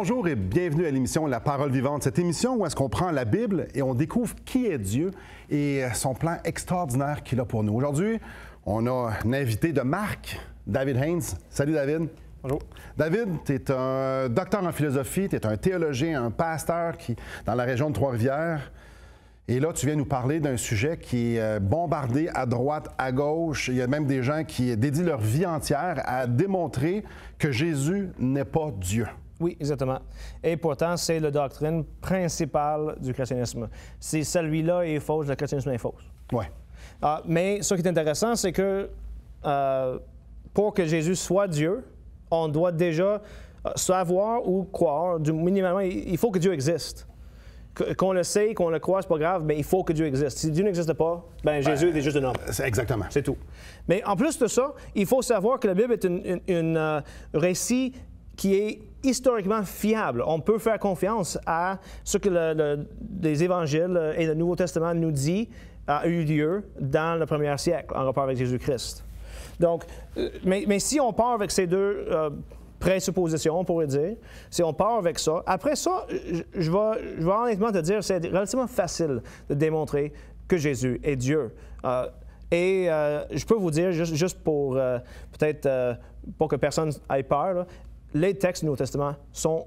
Bonjour et bienvenue à l'émission La Parole vivante, cette émission où est-ce qu'on prend la Bible et on découvre qui est Dieu et euh, son plan extraordinaire qu'il a pour nous. Aujourd'hui, on a un invité de Marc, David Haynes. Salut David. Bonjour. David, tu es un docteur en philosophie, tu es un théologien, un pasteur qui, dans la région de Trois-Rivières. Et là, tu viens nous parler d'un sujet qui est euh, bombardé à droite, à gauche. Il y a même des gens qui dédient leur vie entière à démontrer que Jésus n'est pas Dieu. Oui, exactement. Et pourtant, c'est la doctrine principale du christianisme. Si celui-là est faux, le christianisme est faux. Oui. Ah, mais ce qui est intéressant, c'est que euh, pour que Jésus soit Dieu, on doit déjà euh, savoir ou croire, du minimum, il faut que Dieu existe. Qu'on le sait, qu'on le croit, c'est pas grave, mais il faut que Dieu existe. Si Dieu n'existe pas, ben, ben Jésus est juste un homme. Exactement. C'est tout. Mais en plus de ça, il faut savoir que la Bible est un euh, récit qui est historiquement fiable. On peut faire confiance à ce que les évangiles et le Nouveau Testament nous dit a eu lieu dans le premier siècle en rapport avec Jésus-Christ. Donc, euh, mais, si on part avec ces deux euh, présuppositions, on pourrait dire, si on part avec ça, après ça, je, vais, honnêtement te dire, c'est relativement facile de démontrer que Jésus est Dieu. Euh, et je peux vous dire, juste, pour peut-être, pour que personne ait peur, là, les textes du Nouveau Testament sont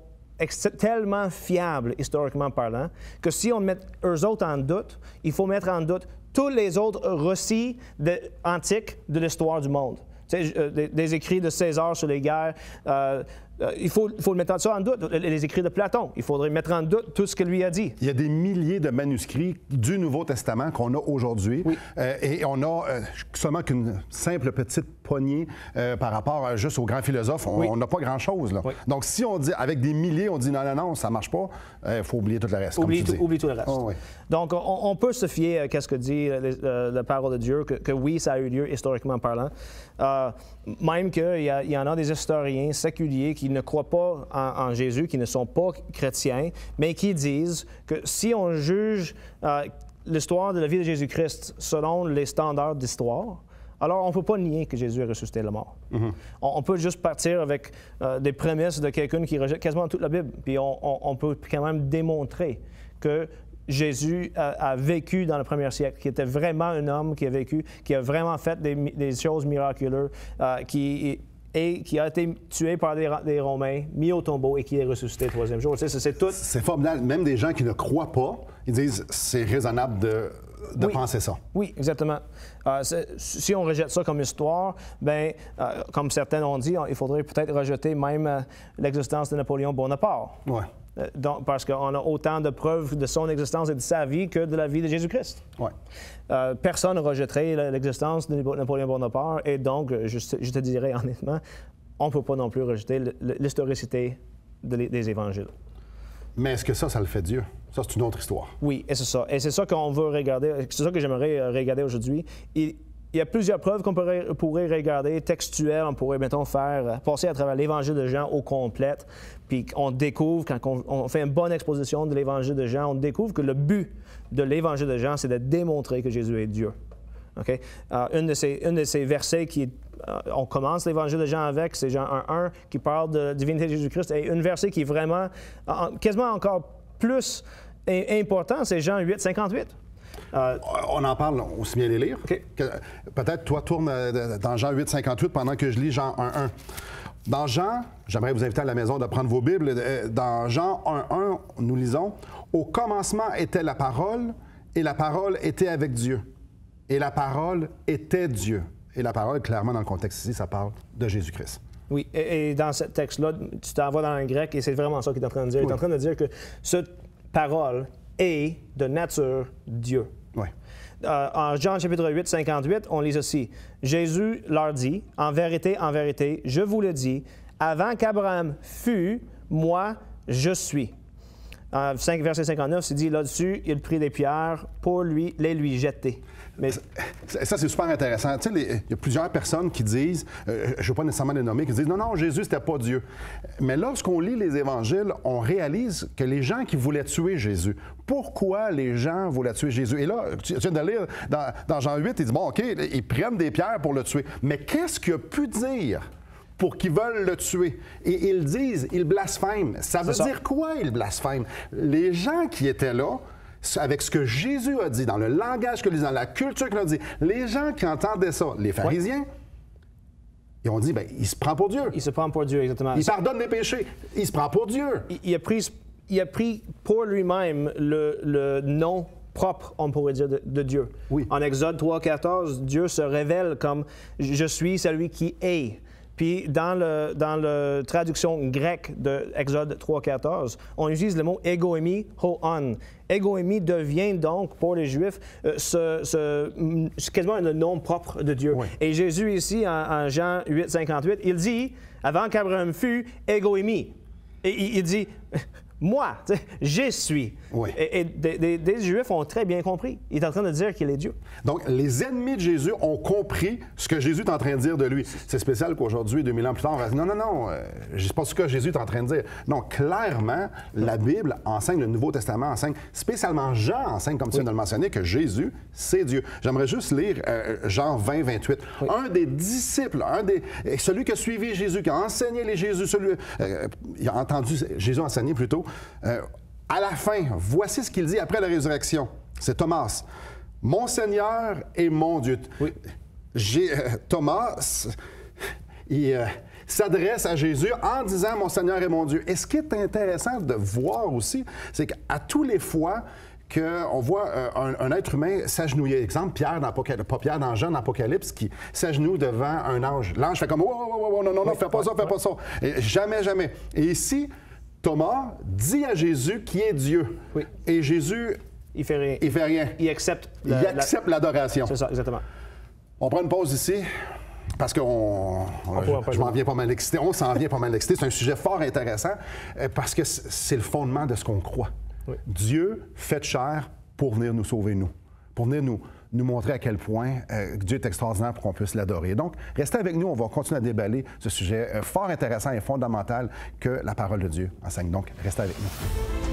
tellement fiables, historiquement parlant, que si on met eux autres en doute, il faut mettre en doute tous les autres récits de, antiques de l'histoire du monde. Euh, des, des, écrits de César sur les guerres. Euh, euh, il faut, faut mettre ça en doute. Les écrits de Platon, il faudrait mettre en doute tout ce qu'il lui a dit. Il y a des milliers de manuscrits du Nouveau Testament qu'on a aujourd'hui. et on a seulement qu'une simple petite euh, par rapport juste aux grands philosophes. On n'a pas grand-chose. Donc, si on dit avec des milliers, on dit non, non, non, ça ne marche pas, il euh, faut oublier tout le reste. Oublie, tout, tout, le reste. Ah, Donc, on, peut se fier à ce que dit euh, la parole de Dieu, que, oui, ça a eu lieu historiquement parlant. même qu'il y, y, en a des historiens séculiers qui ne croient pas en, Jésus, qui ne sont pas chrétiens, mais qui disent que si on juge l'histoire de la vie de Jésus-Christ selon les standards d'histoire, alors, on ne peut pas nier que Jésus a ressuscité la mort. Mhm. on, peut juste partir avec euh, des prémices de quelqu'un qui rejette quasiment toute la Bible, puis on, peut quand même démontrer que Jésus a, vécu dans le premier siècle, qui était vraiment un homme qui a vécu, qui a vraiment fait des, choses miraculeuses, euh, qui, a été tué par des, Romains, mis au tombeau et qui est ressuscité le troisième jour. c'est tout. C'est formidable. Même des gens qui ne croient pas, ils disent c'est raisonnable de de penser ça. Oui, exactement. Euh, si on rejette ça comme histoire, ben, euh, comme certains ont dit, il faudrait peut-être rejeter même euh, l'existence de Napoléon Bonaparte. Donc, parce qu'on a autant de preuves de son existence et de sa vie que de la vie de Jésus-Christ. Ouais. personne ne rejetterait l'existence de Napoléon Bonaparte, et donc, je, te dirais honnêtement, on ne peut pas non plus rejeter l'historicité des évangiles. Mais est-ce que ça, ça le fait Dieu? Ça, c'est une autre histoire. Oui, et c'est ça. Et c'est ça qu'on veut regarder, c'est ça que j'aimerais euh, regarder aujourd'hui. Il y a plusieurs preuves qu'on pourrait, pourrait, regarder textuelles. On pourrait, mettons, faire euh, passer à travers l'Évangile de Jean au complet. Puis on découvre, quand on, fait une bonne exposition de l'Évangile de Jean, on découvre que le but de l'Évangile de Jean, c'est de démontrer que Jésus est Dieu. OK? Euh, une, de ces, une de ces versets qui on commence l'Évangile de Jean avec, c'est Jean 1.1 qui parle de divinité de Jésus-Christ, et une verset qui est vraiment, quasiment encore plus important, c'est Jean 8, 58. Euh, on en parle, on met à les lire. Peut-être toi tourne euh, dans Jean 8, 58 pendant que je lis Jean 1, 1. Dans Jean, j'aimerais vous inviter à la maison de prendre vos Bibles. Euh, dans Jean 1, 1, nous lisons Au commencement était la parole, et la parole était avec Dieu. Et la parole était Dieu. Et la parole, clairement, dans le contexte ici, ça parle de Jésus-Christ. Oui, et, dans ce texte-là, tu t'en dans le grec et c'est vraiment ça qu'il est en train de dire. Il est en train de dire que cette parole est de nature Dieu. Oui. Euh, en Jean chapitre 8, 58, on lit ceci. Jésus leur dit, en vérité, en vérité, je vous le dis, avant qu'Abraham fût, moi, je suis. 5, euh, verset 59, c'est dit là-dessus, il prit des pierres pour lui, les lui jeter. Mais... Ça, c'est super intéressant. Tu sais, il y a plusieurs personnes qui disent, euh, je ne veux pas nécessairement les nommer, qui disent, non, non, Jésus, c'était pas Dieu. Mais lorsqu'on lit les évangiles, on réalise que les gens qui voulaient tuer Jésus, pourquoi les gens voulaient tuer Jésus? Et là, tu viens de lire dans, Jean 8, il dit, bon, OK, ils prennent des pierres pour le tuer. Mais qu'est-ce qu'il a pu dire? pour qu'ils veulent le tuer. Et ils disent, ils blasphèment. Ça veut dire quoi, ils blasphèment? Les gens qui étaient là, avec ce que Jésus a dit, dans le langage que les dans la culture qu'il a dit, les gens qui entendaient ça, les pharisiens, ils ont dit, ben, il se prend pour Dieu. Il se prend pour Dieu, exactement. Il pardonne les péchés. Il se prend pour Dieu. Il, a, pris, il a pris pour lui-même le, le nom propre, on pourrait dire, de, Dieu. Oui. En Exode 3, 14, Dieu se révèle comme Je suis celui qui est. Puis dans la dans le traduction grecque de Exode 3, 14, on utilise le mot egoimi ho-on. Égoïmie devient donc pour les Juifs euh, ce, quasiment un nom propre de Dieu. Et Jésus ici, en, Jean 8, 58, il dit, avant qu'Abraham fût, Égoémie. Et il dit... Moi, je suis. Et, des, Juifs ont très bien compris. Il est en train de dire qu'il est Dieu. Donc, les ennemis de Jésus ont compris ce que Jésus est en train de dire de lui. C'est spécial qu'aujourd'hui, 2000 ans plus tard, on va dire, non, non, non, euh, c'est pas ce que Jésus est en train de dire. Non, clairement, la Bible enseigne, le Nouveau Testament enseigne, spécialement Jean enseigne, comme tu viens de le mentionner, que Jésus, c'est Dieu. J'aimerais juste lire euh, euh, Jean 20, 28. Un des disciples, un des, celui qui a suivi Jésus, qui a enseigné les Jésus, celui, qui euh, a entendu Jésus enseigner plutôt, euh, à la fin, voici ce qu'il dit après la résurrection. C'est Thomas. Mon Seigneur et mon Dieu. J'ai, euh, Thomas, il euh, s'adresse à Jésus en disant Mon Seigneur et mon Dieu. Et ce qui est intéressant de voir aussi, c'est qu'à tous les fois, qu'on voit un, être humain s'agenouiller. Exemple, Pierre dans, pas Pierre dans Jean, dans Apocalypse, qui s'agenouille devant un ange. L'ange fait comme oh, oh, oh, non, non, non, fais pas, ça, fais pas ça. jamais, jamais. Et ici, Thomas dit à Jésus qui est Dieu. Et Jésus. Il fait rien. Il fait rien. Il accepte. il accepte l'adoration. C'est ça, exactement. On prend une pause ici. Parce qu'on. Je, m'en viens pas mal excité. On s'en vient pas mal excité. C'est un sujet fort intéressant euh, parce que c'est le fondement de ce qu'on croit. Dieu fait chair pour venir nous sauver, nous. Pour venir nous nous montrer à quel point euh, Dieu est extraordinaire pour qu'on puisse l'adorer. Donc, restez avec nous, on va continuer à déballer ce sujet euh, fort intéressant et fondamental que la parole de Dieu enseigne. Donc, restez avec nous.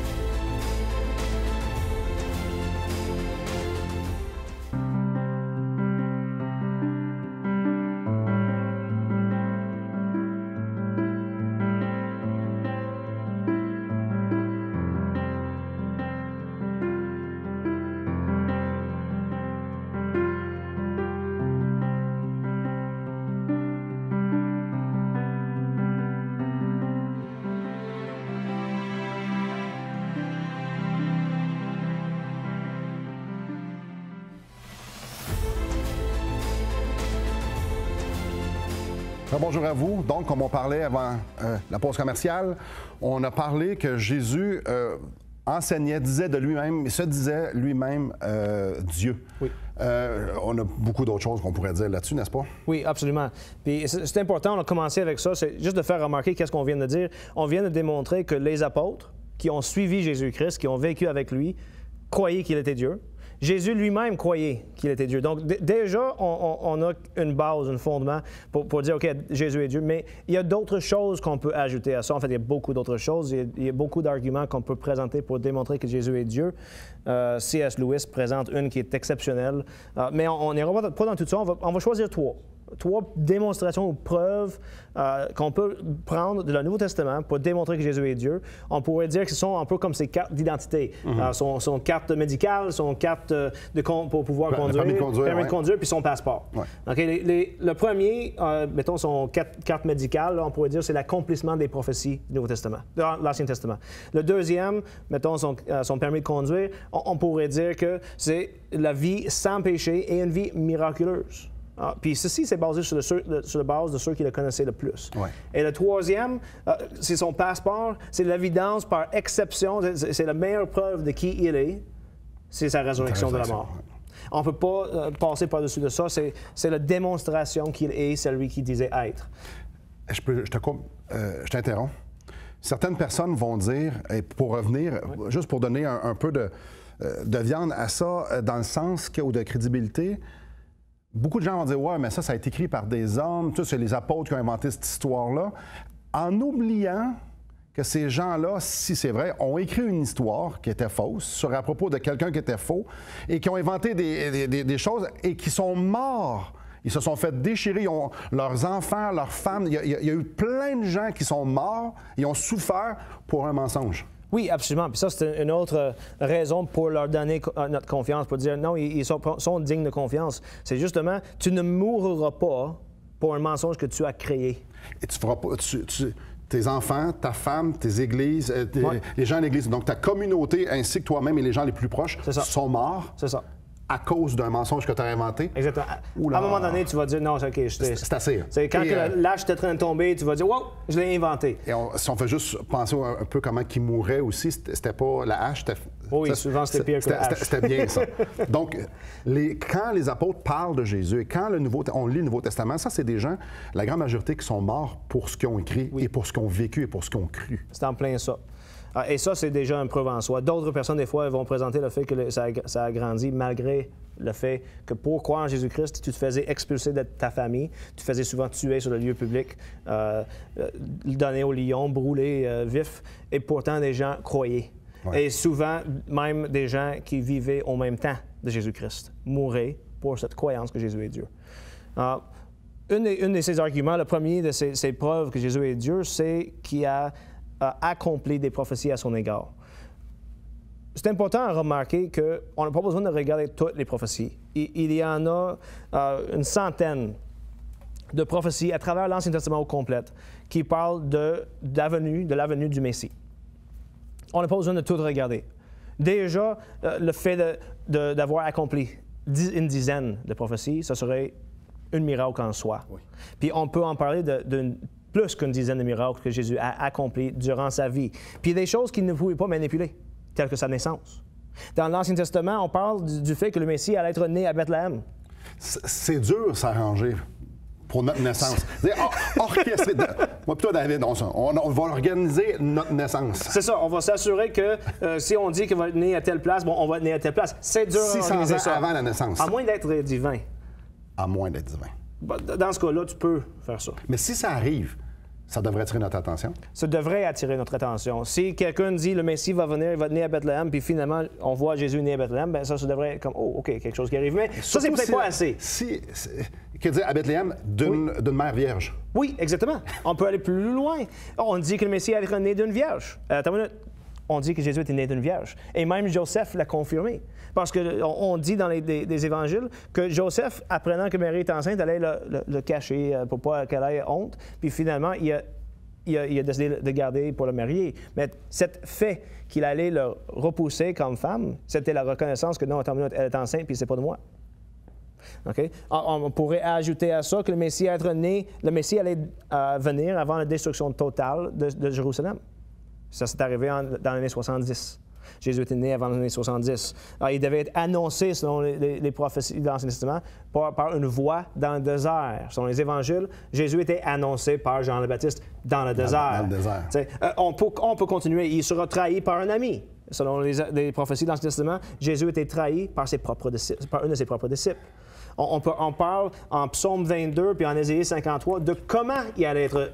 Ben, bonjour à vous. Donc, comme on parlait avant euh, la pause commerciale, on a parlé que Jésus euh, enseignait, disait de lui-même, se disait lui-même euh, Dieu. on a beaucoup d'autres choses qu'on pourrait dire là-dessus, n'est-ce pas? Oui, absolument. Puis c'est important, on a commencé avec ça, c'est juste de faire remarquer qu'est-ce qu'on vient de dire. On vient de démontrer que les apôtres qui ont suivi Jésus-Christ, qui ont vécu avec lui, croyaient qu'il était Dieu. Jésus lui-même croyait qu'il était Dieu. Donc déjà, on, a une base, un fondement pour, dire, OK, Jésus est Dieu, mais il y a d'autres choses qu'on peut ajouter à ça. En fait, il y a beaucoup d'autres choses. Il y a, beaucoup d'arguments qu'on peut présenter pour démontrer que Jésus est Dieu. Euh, C.S. Lewis présente une qui est exceptionnelle. Euh, mais on n'ira pas dans tout ça. On va, on va choisir trois trois démonstrations ou preuves euh, qu'on peut prendre de le Nouveau Testament pour démontrer que Jésus est Dieu. On pourrait dire que ce sont un peu comme ses cartes d'identité, mhm. euh, son, carte médicale, son carte euh, de pour pouvoir ben, conduire, le permis de conduire, permis puis son passeport. le premier, mettons son carte, médicale, on pourrait dire c'est l'accomplissement des prophéties du Nouveau Testament, de l'Ancien Testament. Le deuxième, mettons son, permis de conduire, on pourrait dire que c'est la vie sans péché et une vie miraculeuse. Ah, puis ceci, c'est basé sur, le, sur, la base de ceux qui le connaissaient le plus. Et le troisième, euh, c'est son passeport, c'est l'évidence par exception, c'est la meilleure preuve de qui il est, c'est sa résurrection de la mort. On ne peut pas euh, passer par-dessus de ça, c'est la démonstration qu'il est celui qui disait être. Je, peux, je te coupe, euh, je t'interromps. Certaines personnes vont dire, et pour revenir, juste pour donner un, peu de, de, viande à ça, dans le sens que, ou de crédibilité, beaucoup de gens vont dire Ouais, mais ça, ça a été écrit par des hommes, c'est les apôtres qui ont inventé cette histoire-là. En oubliant que ces gens-là, si c'est vrai, ont écrit une histoire qui était fausse sur à propos de quelqu'un qui était faux et qui ont inventé des, choses et qui sont morts. Ils se sont fait déchirer, leurs enfants, leurs femmes. Il y, a, il y a eu plein de gens qui sont morts, ils ont souffert pour un mensonge. Oui, absolument. Puis ça, c'est une autre raison pour leur donner euh, notre confiance, pour dire non, ils sont, dignes de confiance. C'est justement, tu ne mourras pas pour un mensonge que tu as créé. Et tu feras pas. tes enfants, ta femme, tes églises, euh, les gens à l'église, donc ta communauté ainsi que toi-même et les gens les plus proches sont morts. C'est ça à cause d'un mensonge que tu as inventé. Exactement. À un moment donné, tu vas dire non, OK, je C'est assez. C'est quand euh, l'âge est en train de tomber, tu vas dire wow, je l'ai inventé. Et si on fait juste penser un peu comment qui mourait aussi, c'était pas la hache, Oui, souvent c'était pire que la C'était bien ça. Donc, les, quand les apôtres parlent de Jésus et quand le nouveau, on lit le Nouveau Testament, ça, c'est des gens, la grande majorité, qui sont morts pour ce qu'ils ont écrit et pour ce qu'ils ont vécu et pour ce qu'ils ont cru. C'est en plein ça. Ah, et ça, c'est déjà une preuve en soi. D'autres personnes, des fois, vont présenter le fait que ça, a, grandi malgré le fait que pour croire en Jésus-Christ, tu te faisais expulser de ta famille, tu te faisais souvent tuer sur le lieu public, euh, euh, donner au lion, brûler euh, vif, et pourtant des gens croyaient. Et souvent, même des gens qui vivaient au même temps de Jésus-Christ mouraient pour cette croyance que Jésus est Dieu. Un ah, une, de, ces arguments, le premier de ces preuves que Jésus est Dieu, c'est qu'il a a accompli des prophéties à son égard. C'est important à remarquer qu'on n'a pas besoin de regarder toutes les prophéties. Il, y en a euh, une centaine de prophéties à travers l'Ancien Testament au complet qui parlent de, de l'avenue du Messie. On n'a pas besoin de tout regarder. Déjà, euh, le fait d'avoir accompli une dizaine de prophéties, ce serait un miracle en soi. Puis on peut en parler d'une plus qu'une dizaine de miracles que Jésus a accomplis durant sa vie. Puis des choses qu'il ne pouvait pas manipuler, telles que sa naissance. Dans l'Ancien Testament, on parle du fait que le Messie allait être né à Bethléem. C'est dur s'arranger pour notre naissance. orchestrer. Moi plutôt David, on, va organiser notre naissance. C'est ça, on va s'assurer que euh, si on dit qu'il va être né à telle place, bon, on va être né à telle place. C'est dur d'organiser à ça. avant la naissance. À moins d'être divin. À moins d'être divin. Bah, dans ce cas-là, tu peux faire ça. Mais si ça arrive, ça devrait attirer notre attention. Ça devrait attirer notre attention. Si quelqu'un dit le Messie va venir, il va venir à Bethléem, puis finalement on voit Jésus né à Bethléem, ben ça, ça devrait être comme oh, ok, quelque chose qui arrive. Mais ça, c'est pas assez. Si, ce que dire à Bethléem d'une mère vierge. Oui, exactement. on peut aller plus loin. On dit que le Messie est né d'une vierge. Euh, attends une on dit que Jésus était né d'une vierge. Et même Joseph l'a confirmé. Parce qu'on dit dans les, évangiles que Joseph, apprenant que Marie est enceinte, allait le, cacher euh, pour pas qu'elle ait honte. Puis finalement, il a, décidé de garder pour le marier. Mais cette fait qu'il allait le repousser comme femme, c'était la reconnaissance que non, elle est enceinte, puis c'est pas de moi. Ah, on, pourrait ajouter à ça que le Messie être né, le Messie allait euh, venir avant la destruction totale de Jérusalem. Ça s'est arrivé en, dans l'année 70. Jésus était né avant l'année 70. il devait être annoncé, selon les, prophéties de l'Ancien Testament, par, une voix dans le désert. Selon les évangiles, Jésus était annoncé par Jean le Baptiste dans le désert. Euh, on, peut, on peut continuer. Il sera trahi par un ami selon les, prophéties de l'Ancien Testament, Jésus était trahi par, ses propres par un de ses propres disciples. On, peut, parle en psaume 22 puis en Ésaïe 53 de comment il allait, être,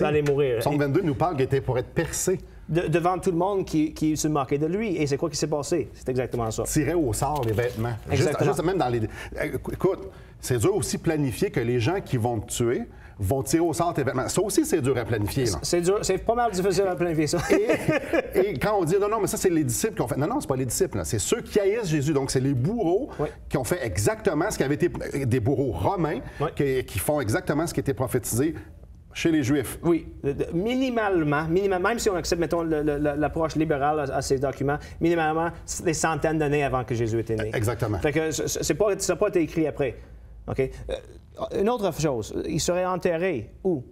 allait mourir. Psaume 22 nous parle qu'il était pour être percé. devant tout le monde qui, se moquait de lui. Et c'est quoi qui s'est passé? C'est exactement ça. Tirer au sort les vêtements. Juste, même dans les... Euh, écoute, c'est dur aussi planifier que les gens qui vont te tuer, vont tirer au sort tes vêtements. Ça aussi, c'est dur à planifier. C'est c'est pas mal difficile à planifier, ça. et, quand on dit non, non, mais ça, c'est les disciples qui ont fait. Non, non, c'est pas les disciples, c'est ceux qui haïssent Jésus. Donc, c'est les bourreaux qui ont fait exactement ce qui avait été. des bourreaux romains qui, font exactement ce qui était prophétisé chez les Juifs. Oui, minimalement, même si on accepte, mettons, l'approche libérale à, ces documents, minimalement, des centaines d'années avant que Jésus était né. Exactement. Fait que ça n'a pas, pas été écrit après. Euh, une autre chose, il serait enterré où?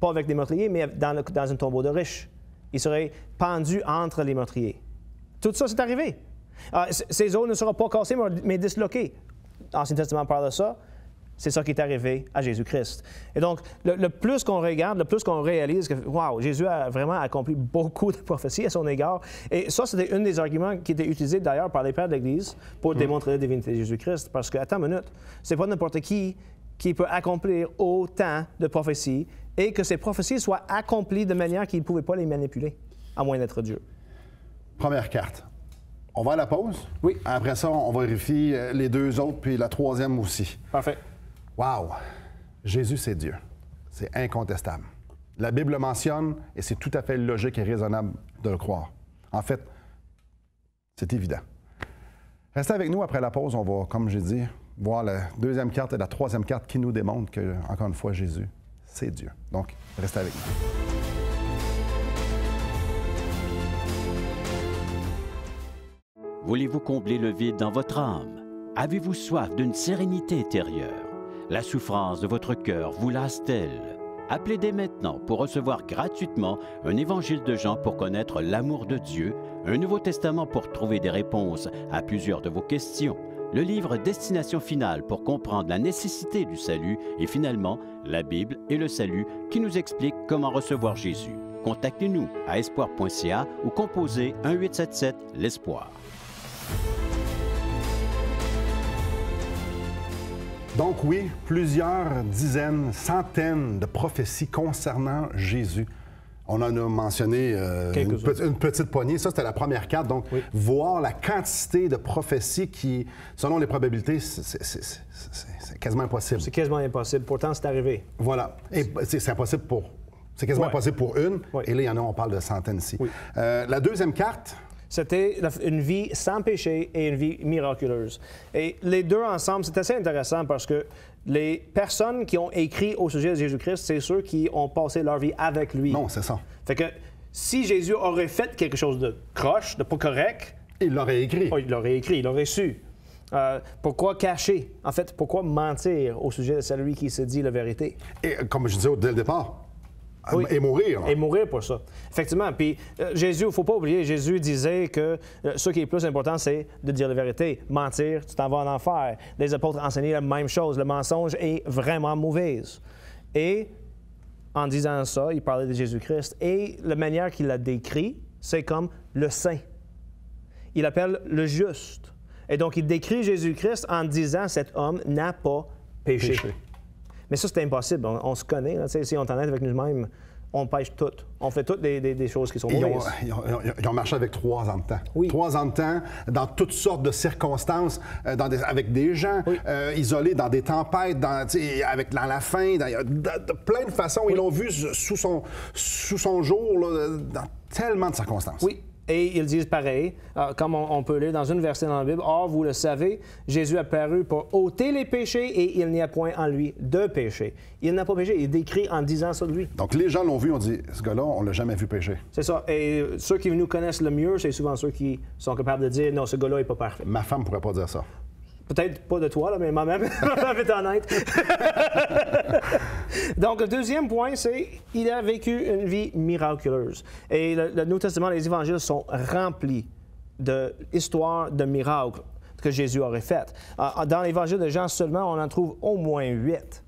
Pas avec des meurtriers, mais dans, un tombeau de riches. Il serait pendu entre les meurtriers. Tout ça, c'est arrivé. Ah, ces os ne seront pas cassés, mais disloqués. L'Ancien Testament parle de ça. C'est ça qui est arrivé à Jésus-Christ. Et donc, le, plus qu'on regarde, le plus qu'on réalise que, wow, Jésus a vraiment accompli beaucoup de prophéties à son égard. Et ça, c'était un des arguments qui était utilisé d'ailleurs par les pères de l'Église pour hmm. démontrer la divinité de Jésus-Christ. Parce que, attends une minute, c'est pas n'importe qui qui peut accomplir autant de prophéties et que ces prophéties soient accomplies de manière qu'il ne pouvait pas les manipuler, à moins d'être Dieu. Première carte. On va à la pause? Oui. Après ça, on vérifie euh, les deux autres, puis la troisième aussi. Parfait. Wow! Jésus, c'est Dieu. C'est incontestable. La Bible le mentionne et c'est tout à fait logique et raisonnable de le croire. En fait, c'est évident. Restez avec nous après la pause. On va, comme j'ai dit, voir la deuxième carte et la troisième carte qui nous démontrent que, encore une fois, Jésus, c'est Dieu. Donc, restez avec nous. Voulez-vous combler le vide dans votre âme? Avez-vous soif d'une sérénité intérieure? La souffrance de votre cœur vous lasse-t-elle Appelez dès maintenant pour recevoir gratuitement un évangile de Jean pour connaître l'amour de Dieu, un Nouveau Testament pour trouver des réponses à plusieurs de vos questions, le livre Destination finale pour comprendre la nécessité du salut et finalement la Bible et le salut qui nous explique comment recevoir Jésus. Contactez-nous à espoir.ca ou composez 1877 l'espoir. Donc oui, plusieurs dizaines, centaines de prophéties concernant Jésus. On en a mentionné euh, une, petite poignée. Ça, c'était la première carte. Donc, voir la quantité de prophéties qui, selon les probabilités, c'est quasiment impossible. C'est quasiment impossible. Pourtant, c'est arrivé. Voilà. Et c'est impossible pour. C'est quasiment impossible pour une. Et là, il y en a, on parle de centaines ici. Euh, la deuxième carte, c'était une vie sans péché et une vie miraculeuse. Et les deux ensemble, c'est assez intéressant parce que les personnes qui ont écrit au sujet de Jésus-Christ, c'est ceux qui ont passé leur vie avec lui. Non, c'est ça. Fait que si Jésus aurait fait quelque chose de croche, de pas correct, il l'aurait écrit. Oh, il l'aurait écrit, il l'aurait su. Euh, pourquoi cacher? En fait, pourquoi mentir au sujet de celui qui se dit la vérité? Et euh, comme je disais dès le départ, ah, et mourir. Et mourir pour ça. Effectivement. Puis euh, Jésus, il ne faut pas oublier, Jésus disait que euh, ce qui est plus important, c'est de dire la vérité. Mentir, tu t'en vas en enfer. Les apôtres enseignaient la même chose. Le mensonge est vraiment mauvaise. Et en disant ça, il parlait de Jésus-Christ. Et la manière qu'il l'a décrit, c'est comme le saint. Il appelle le juste. Et donc, il décrit Jésus-Christ en disant cet homme n'a pas péché. Mais ça, c'est impossible. On, se connaît. si on est avec nous-mêmes, on pêche tout. On fait toutes des, choses qui sont mauvaises. Ils ont, marché avec trois ans de temps. Oui. Trois ans de temps, dans toutes sortes de circonstances, euh, avec des gens, euh, isolés dans des tempêtes, dans, avec, la faim, de, plein de façons. Ils l'ont vu sous son, sous son jour, dans tellement de circonstances. Oui, et ils disent pareil, ah, comme on, peut lire dans une verset dans la Bible, Or, vous le savez, Jésus a paru pour ôter les péchés et il n'y a point en lui de péché. Il n'a pas péché, il décrit en disant ça de lui. Donc les gens l'ont vu, on dit, ce gars-là, on l'a jamais vu pécher. C'est ça. Et ceux qui nous connaissent le mieux, c'est souvent ceux qui sont capables de dire, non, ce gars-là n'est pas parfait. Ma femme pourrait pas dire ça. Peut-être pas de toi, mais moi-même, je vais honnête. Donc, le deuxième point, c'est il a vécu une vie miraculeuse. Et le, Nouveau Testament, les évangiles sont remplis d'histoires de, de miracles que Jésus aurait faites. Euh, dans l'évangile de Jean seulement, on en trouve au moins huit.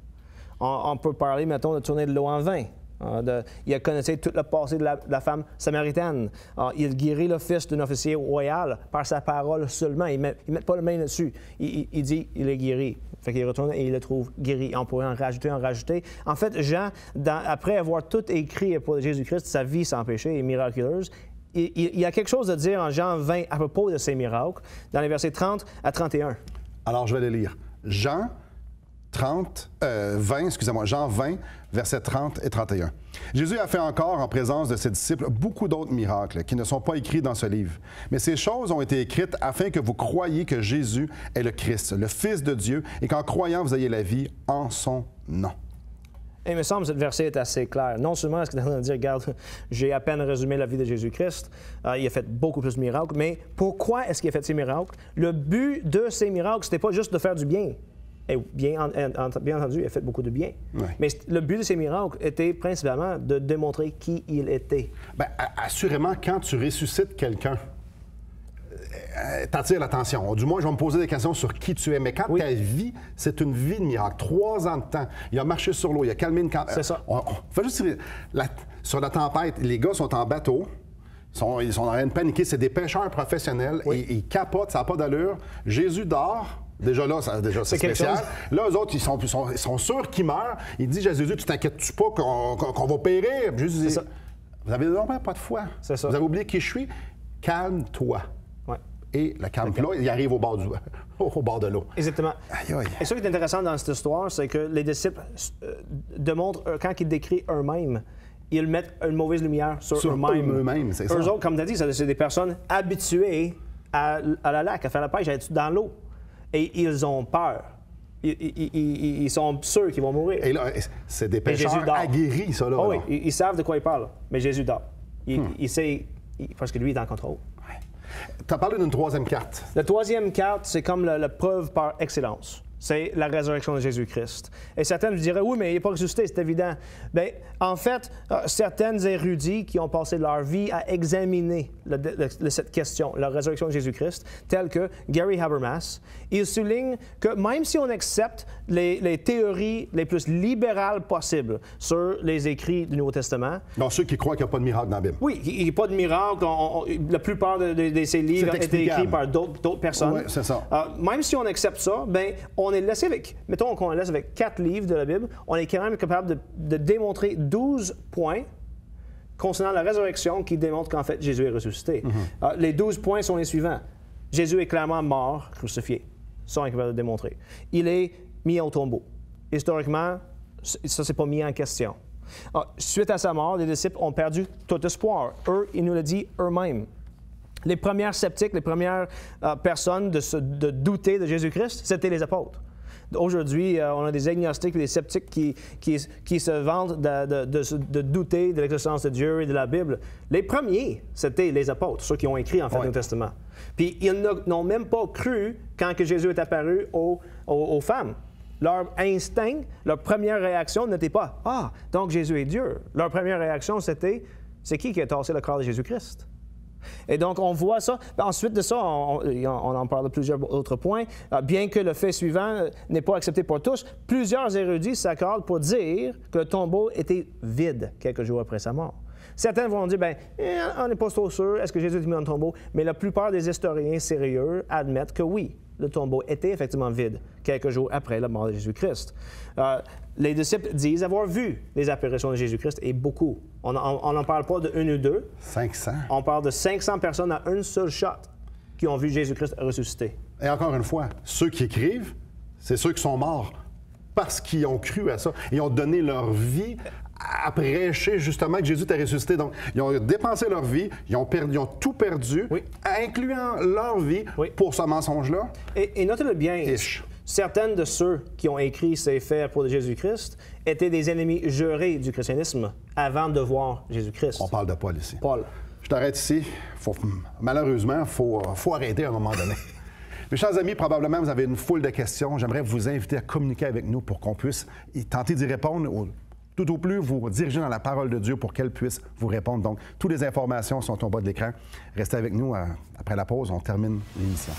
On, peut parler, mettons, de tourner de l'eau en vin ah, il a connu tout le passé de la, femme samaritaine. Ah, il guérit le fils d'un officier royal par sa parole seulement. Il ne met, pas la main dessus. Il, dit, il est guéri. Fait qu'il retourne et il le trouve guéri. On pourrait en rajouter, en rajouter. En fait, Jean, dans, après avoir tout écrit pour Jésus-Christ, sa vie sans péché est miraculeuse. Il, il, y a quelque chose à dire en Jean 20 à propos de ces miracles, dans les versets 30 à 31. Alors, je vais les lire. Jean 30, 20, euh, excusez-moi, Jean 20, versets 30 et 31. Jésus a fait encore en présence de ses disciples beaucoup d'autres miracles qui ne sont pas écrits dans ce livre. Mais ces choses ont été écrites afin que vous croyiez que Jésus est le Christ, le Fils de Dieu, et qu'en croyant, vous ayez la vie en son nom. Et il me semble que ce verset est assez clair. Non seulement est-ce qu'il est en train de dire, regarde, j'ai à peine résumé la vie de Jésus-Christ, euh, il a fait beaucoup plus de miracles, mais pourquoi est-ce qu'il a fait ces miracles? Le but de ces miracles, c'était pas juste de faire du bien bien, bien, entendu, il a fait beaucoup de bien. Mais le but de ces miracles était principalement de démontrer qui il était. Bien, assurément, quand tu ressuscites quelqu'un, euh, t'attires l'attention. Du moins, je vais me poser des questions sur qui tu es. Mais quand ta vie, c'est une vie de miracle. Trois ans de temps, il a marché sur l'eau, il a calmé une C'est ça. Euh, juste sur la tempête, les gars sont en bateau. Ils sont, ils sont en train de paniquer. C'est des pêcheurs professionnels. ils capotent, ça n'a pas d'allure. Jésus dort. Déjà là, ça, déjà, c'est spécial. Là, eux autres, ils sont, sont, sûrs qu'ils meurent. Ils disent Jésus, tu t'inquiètes-tu pas qu'on va périr? Jésus dit Vous avez vraiment pas de foi. Vous avez oublié qui je suis. Calme-toi. Et la calme, là, il arrive au bord, au bord de l'eau. Exactement. Et ce qui est intéressant dans cette histoire, c'est que les disciples euh, démontrent, euh, quand ils décrivent eux-mêmes, ils mettent une mauvaise lumière sur, eux-mêmes. eux autres, comme tu as dit, c'est des personnes habituées à, à la lac, à faire la pêche, à être dans l'eau et ils ont peur. Ils, sont sûrs qu'ils vont mourir. Et là, c'est des pécheurs aguerris, ça, ah oui, ils, savent de quoi ils parlent, mais Jésus dort. Il, hmm. il sait, parce que lui, il est en contrôle. Ouais. Tu as parlé d'une troisième carte. La troisième carte, c'est comme la preuve par excellence c'est la résurrection de Jésus-Christ. Et certains vous diraient, oui, mais il n'est pas ressuscité, c'est évident. Bien, en fait, euh, certaines érudits qui ont passé leur vie à examiner cette question, la résurrection de Jésus-Christ, tels que Gary Habermas, il souligne que même si on accepte les, théories les plus libérales possibles sur les écrits du Nouveau Testament... dans ceux qui croient qu'il n'y a pas de miracle dans la Bible. Oui, il n'y a pas de miracle. la plupart de, ces livres ont été écrits par d'autres personnes. c'est ça. Euh, même si on accepte ça, bien, on est laissé avec, mettons qu'on laisse avec quatre livres de la Bible, on est quand même capable de, démontrer douze points concernant la résurrection qui démontrent qu'en fait Jésus est ressuscité. Mhm. Ah, les douze points sont les suivants. Jésus est clairement mort, crucifié. Ça, on est capable de démontrer. Il est mis au tombeau. Historiquement, ça s'est pas mis en question. Ah, suite à sa mort, les disciples ont perdu tout espoir. Eux, ils nous le disent eux-mêmes. Les premières sceptiques, les premières euh, personnes de, de douter de Jésus-Christ, c'était les apôtres. Aujourd'hui, euh, on a des agnostiques et des sceptiques qui, qui, qui se vantent de, de, douter de l'existence de Dieu et de la Bible. Les premiers, c'était les apôtres, ceux qui ont écrit en fait le Testament. Puis ils n'ont même pas cru quand que Jésus est apparu aux, aux, aux femmes. Leur instinct, leur première réaction n'était pas Ah, donc Jésus est Dieu. Leur première réaction, c'était C'est qui qui a tassé le corps de Jésus-Christ? Et donc, on voit ça. Ben, ensuite de ça, on, en parle de plusieurs autres points. Ah, bien que le fait suivant euh, n'est pas accepté par tous, plusieurs érudits s'accordent pour dire que le tombeau était vide quelques jours après sa mort. Certains vont dire, ben, eh, on n'est pas trop sûr, est-ce que Jésus est mis dans le tombeau? Mais la plupart des historiens sérieux admettent que oui, le tombeau était effectivement vide quelques jours après la mort de Jésus-Christ. Euh, les disciples disent avoir vu les apparitions de Jésus-Christ et beaucoup. On n'en parle pas de une ou deux. 500. On parle de 500 personnes à une seule shot qui ont vu Jésus-Christ ressuscité. Et encore une fois, ceux qui écrivent, c'est ceux qui sont morts parce qu'ils ont cru à ça. et ont donné leur vie à, prêcher justement que Jésus t'a ressuscité. Donc, ils ont dépensé leur vie, ils ont, perdu, ont tout perdu, incluant leur vie, pour ce mensonge-là. Et, notez-le bien, Certains certaines de ceux qui ont écrit ces faits pour Jésus-Christ étaient des ennemis jurés du christianisme avant de voir Jésus-Christ. On parle de Paul ici. Paul. Je t'arrête ici. malheureusement, il faut, arrêter à un moment donné. Mes chers amis, probablement vous avez une foule de questions. J'aimerais vous inviter à communiquer avec nous pour qu'on puisse tenter d'y répondre tout au plus, vous dirigez dans la parole de Dieu pour qu'elle puisse vous répondre. Donc, toutes les informations sont en bas de l'écran. Restez avec nous euh, après la pause. On termine l'émission.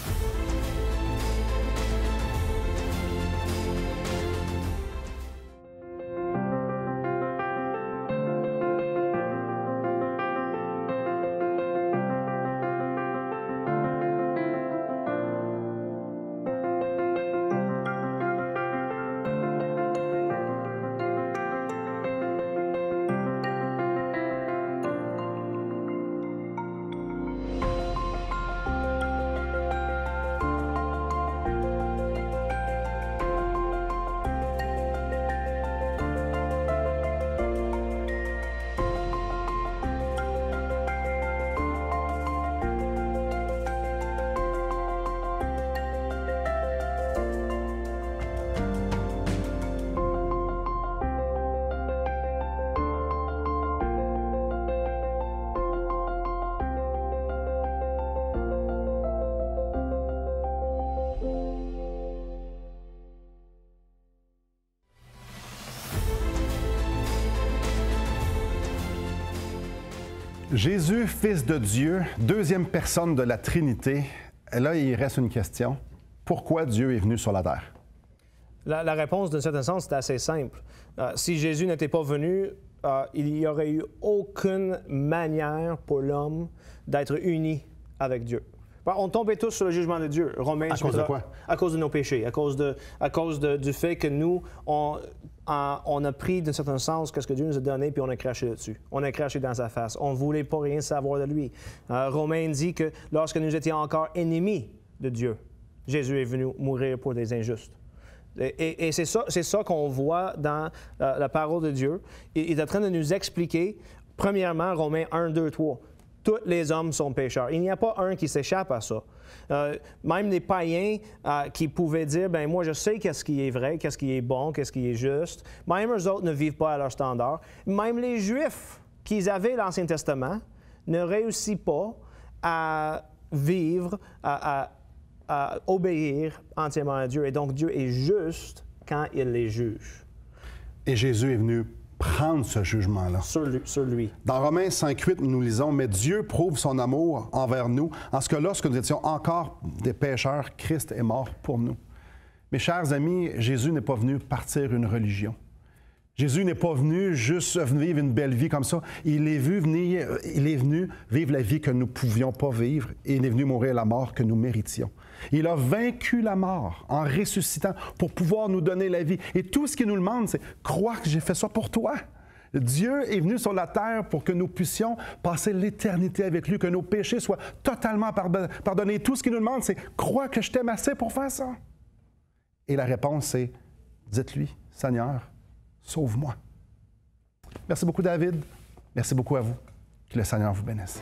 Jésus, fils de Dieu, deuxième personne de la Trinité. là, il reste une question. Pourquoi Dieu est venu sur la terre? La, réponse, d'un certain sens, est assez simple. Euh, si Jésus n'était pas venu, euh, il n'y aurait eu aucune manière pour l'homme d'être uni avec Dieu on tombait tous sur le jugement de Dieu. Romains, à cause de À cause de nos péchés, à cause, de, à cause du fait que nous, on, a, pris d'un certain sens ce que Dieu nous a donné, puis on a craché dessus. On a craché dans sa face. On ne voulait pas rien savoir de lui. Euh, Romain dit que lorsque nous étions encore ennemis de Dieu, Jésus est venu mourir pour des injustes. Et, c'est ça, qu'on voit dans euh, la, parole de Dieu. Il, est en train de nous expliquer, premièrement, Romains 1, 2, 3 tous les hommes sont pécheurs. Il n'y a pas un qui s'échappe à ça. Euh, même les païens euh, qui pouvaient dire, ben moi je sais qu'est-ce qui est vrai, qu'est-ce qui est bon, qu'est-ce qui est juste, même eux autres ne vivent pas à leur standard. Même les Juifs qu'ils avaient l'Ancien Testament ne réussissent pas à vivre, à obéir entièrement à Dieu. Et donc Dieu est juste quand il les juge. Et Jésus est venu prendre ce jugement-là. Sur lui, Dans Romains 5.8, nous lisons, Mais Dieu prouve son amour envers nous, en ce que lorsque nous étions encore des pécheurs, Christ est mort pour nous. Mes chers amis, Jésus n'est pas venu partir une religion. Jésus n'est pas venu juste vivre une belle vie comme ça. Il est, il est venu vivre la vie que nous ne pouvions pas vivre et il est venu mourir la mort que nous méritions. Il a vaincu la mort en ressuscitant pour pouvoir nous donner la vie. Et tout ce qu'il nous demande, c'est crois que j'ai fait ça pour toi. Dieu est venu sur la terre pour que nous puissions passer l'éternité avec lui, que nos péchés soient totalement pardonnés. Tout ce qu'il nous demande, c'est crois que je t'aime assez pour faire ça. Et la réponse, c'est dites-lui, Seigneur, sauve-moi. Merci beaucoup, David. Merci beaucoup à vous. Que le Seigneur vous bénisse.